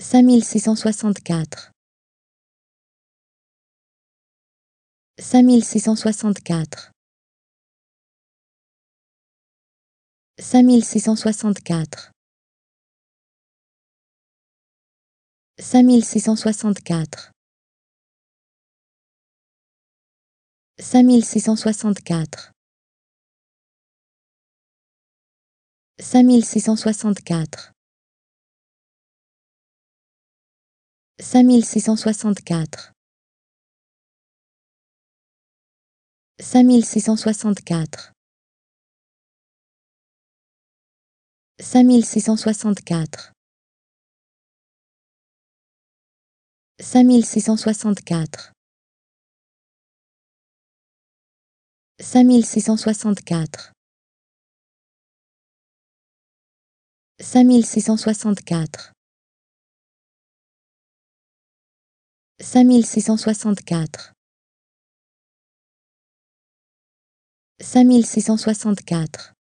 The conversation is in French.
5664 5664 5664 5664 5664 5664 5664 5664 5664 5664 5664 5664 cinq mille six cent soixante-quatre cinq mille six cent soixante-quatre